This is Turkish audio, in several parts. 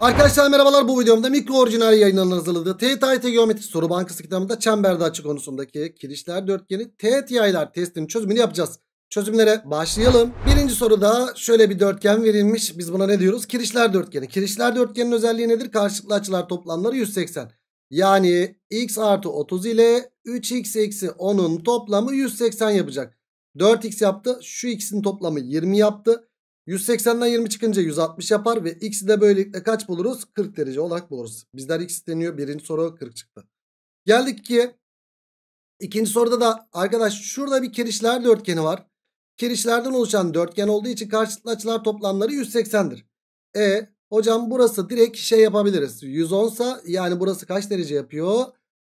Arkadaşlar merhabalar bu videomda mikro orijinal yayınlarının hazırladığı TTIT Geometrik Soru Bankası kitabında çemberde açı konusundaki kirişler dörtgeni yaylar testinin çözümünü yapacağız. Çözümlere başlayalım. Birinci soruda şöyle bir dörtgen verilmiş. Biz buna ne diyoruz? Kirişler dörtgeni. Kirişler dörtgenin özelliği nedir? Karşılıklı açılar toplamları 180. Yani x artı 30 ile 3x eksi 10'un toplamı 180 yapacak. 4x yaptı. Şu x'in toplamı 20 yaptı. 180'den 20 çıkınca 160 yapar ve x'i de böylelikle kaç buluruz? 40 derece olarak buluruz. Bizler x isteniyor. Birinci soru 40 çıktı. Geldik ki ikinci soruda da arkadaş şurada bir kirişler dörtgeni var. Kirişlerden oluşan dörtgen olduğu için karşılıklı açılar toplamları 180'dir. E hocam burası direkt şey yapabiliriz. 110 sa yani burası kaç derece yapıyor?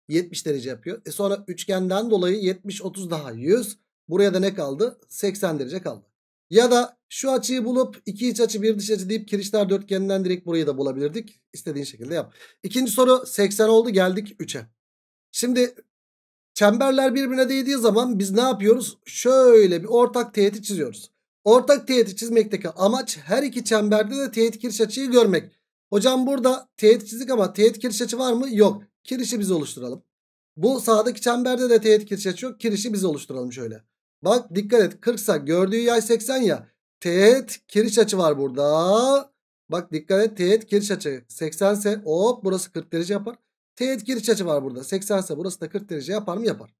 70 derece yapıyor. E sonra üçgenden dolayı 70 30 daha 100. Buraya da ne kaldı? 80 derece kaldı. Ya da şu açıyı bulup iki iç açı bir dış açı deyip kirişler dörtgeninden direkt burayı da bulabilirdik. İstediğin şekilde yap. İkinci soru 80 oldu geldik 3'e. Şimdi çemberler birbirine değdiği zaman biz ne yapıyoruz? Şöyle bir ortak teğeti çiziyoruz. Ortak teğeti çizmekteki amaç her iki çemberde de teğet kiriş açıyı görmek. Hocam burada teğet çizdik ama teğet kiriş açı var mı? Yok. Kirişi biz oluşturalım. Bu sağdaki çemberde de teğet kiriş açı yok. Kirişi biz oluşturalım şöyle. Bak dikkat et 40 sa gördüğü yay 80 ya. Teğet kiriş açı var burada. Bak dikkat et teğet kiriş açı 80 ise hop burası 40 derece yapar. Teğet kiriş açı var burada 80 ise burası da 40 derece yapar mı yapar.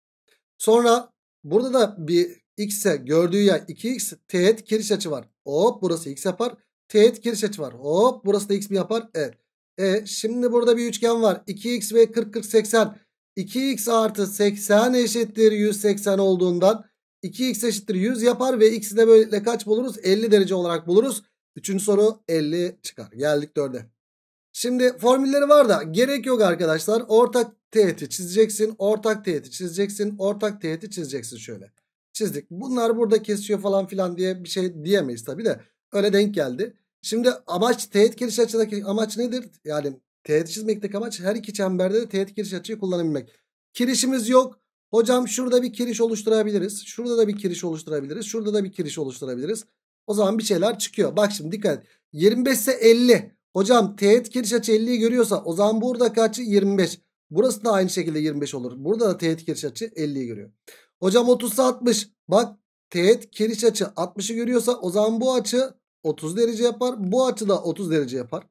Sonra burada da bir x'e gördüğü yay 2x teğet kiriş açı var. Hop burası x yapar. Teğet kiriş açı var. Hop burası da x mi yapar? Evet. E, şimdi burada bir üçgen var. 2x ve 40 40 80. 2x artı 80 eşittir 180 olduğundan 2x eşittir 100 yapar ve x'i de böylelikle kaç buluruz? 50 derece olarak buluruz. Üçüncü soru 50 çıkar. Geldik 4'e. Şimdi formülleri var da gerek yok arkadaşlar. Ortak teğeti çizeceksin. Ortak teğeti çizeceksin. Ortak teğeti çizeceksin şöyle. Çizdik. Bunlar burada kesiyor falan filan diye bir şey diyemeyiz tabi de. Öyle denk geldi. Şimdi amaç teğet giriş açıdaki amaç nedir? Yani teğet çizmekteki amaç her iki çemberde de teğet giriş açıyı kullanabilmek. Kirişimiz yok. Hocam şurada bir kiriş oluşturabiliriz. Şurada da bir kiriş oluşturabiliriz. Şurada da bir kiriş oluşturabiliriz. O zaman bir şeyler çıkıyor. Bak şimdi dikkat. 25 ise 50. Hocam teğet kiriş açı 50'yi görüyorsa o zaman burada kaçı? 25. Burası da aynı şekilde 25 olur. Burada da teğet kiriş açı 50'yi görüyor. Hocam 30 ise 60. Bak teğet kiriş açı 60'ı görüyorsa o zaman bu açı 30 derece yapar. Bu açı da 30 derece yapar.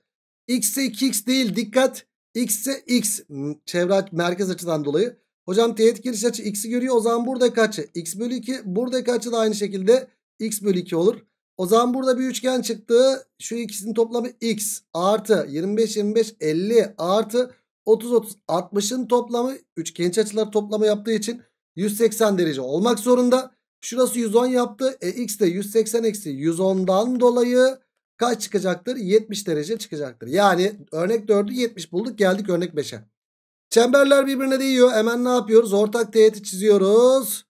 X ise 2x değil dikkat. X ise x çevre merkez açıdan dolayı. Hocam teğet giriş açı x'i görüyor. O zaman buradaki açı x bölü 2. Buradaki açı da aynı şekilde x bölü 2 olur. O zaman burada bir üçgen çıktı. Şu ikisinin toplamı x artı 25 25 50 artı 30 30 60'ın toplamı üçgenç açılar toplamı yaptığı için 180 derece olmak zorunda. Şurası 110 yaptı. E x de 180 eksi 110'dan dolayı kaç çıkacaktır? 70 derece çıkacaktır. Yani örnek 4'ü 70 bulduk geldik örnek 5'e. Çemberler birbirine değiyor. Hemen ne yapıyoruz? Ortak teğeti çiziyoruz.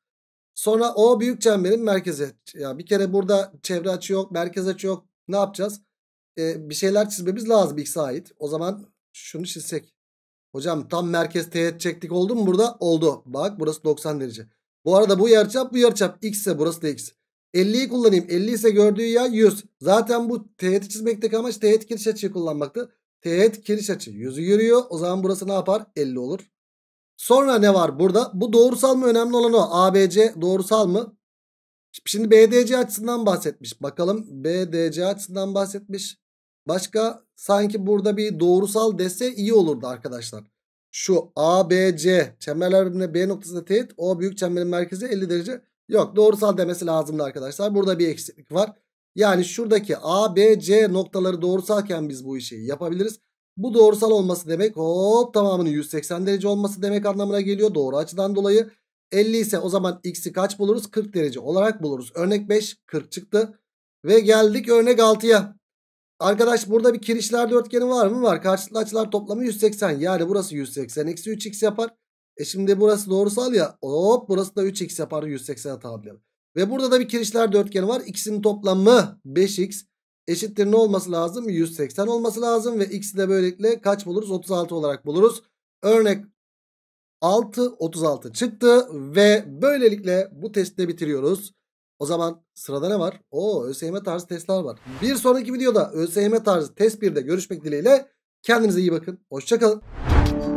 Sonra o büyük çemberin merkezi. Ya bir kere burada çevre açı yok, merkez açı yok. Ne yapacağız? Ee, bir şeyler çizmemiz lazım x'e ait. O zaman şunu çizsek. Hocam tam merkez teğet çektik oldu mu burada? Oldu. Bak burası 90 derece. Bu arada bu yarıçap bu yarıçap x ise burası da x. 50'yi kullanayım. 50 ise gördüğü yer 100. Zaten bu teğeti çizmekteki amaç teğet giriş açıyı kullanmaktı. Teğet geniş açı. Yüzü yürüyor. O zaman burası ne yapar? 50 olur. Sonra ne var burada? Bu doğrusal mı? Önemli olan o. ABC doğrusal mı? Şimdi BDC açısından bahsetmiş. Bakalım BDC açısından bahsetmiş. Başka sanki burada bir doğrusal dese iyi olurdu arkadaşlar. Şu ABC çemberler birbirine B noktasında teğet. O büyük çemberin merkezi 50 derece. Yok doğrusal demesi lazımdı arkadaşlar. Burada bir eksiklik var. Yani şuradaki A, B, C noktaları doğrusalken biz bu işi yapabiliriz. Bu doğrusal olması demek hop tamamının 180 derece olması demek anlamına geliyor doğru açıdan dolayı. 50 ise o zaman x'i kaç buluruz? 40 derece olarak buluruz. Örnek 5 40 çıktı. Ve geldik örnek 6'ya. Arkadaş burada bir kirişler dörtgeni var mı? Var. Karşılıklı açılar toplamı 180. Yani burası 180 eksi 3x yapar. E şimdi burası doğrusal ya. Hop burası da 3x yapar 180'e tamamlayalım. Ve burada da bir kirişler dörtgeni var. İkisinin toplamı 5x eşittir ne olması lazım? 180 olması lazım ve x'i de böylelikle kaç buluruz? 36 olarak buluruz. Örnek 6 36 çıktı ve böylelikle bu testte bitiriyoruz. O zaman sırada ne var? Oo ÖSYM tarzı testler var. Bir sonraki videoda ÖSYM tarzı test 1'de görüşmek dileğiyle. Kendinize iyi bakın. Hoşçakalın.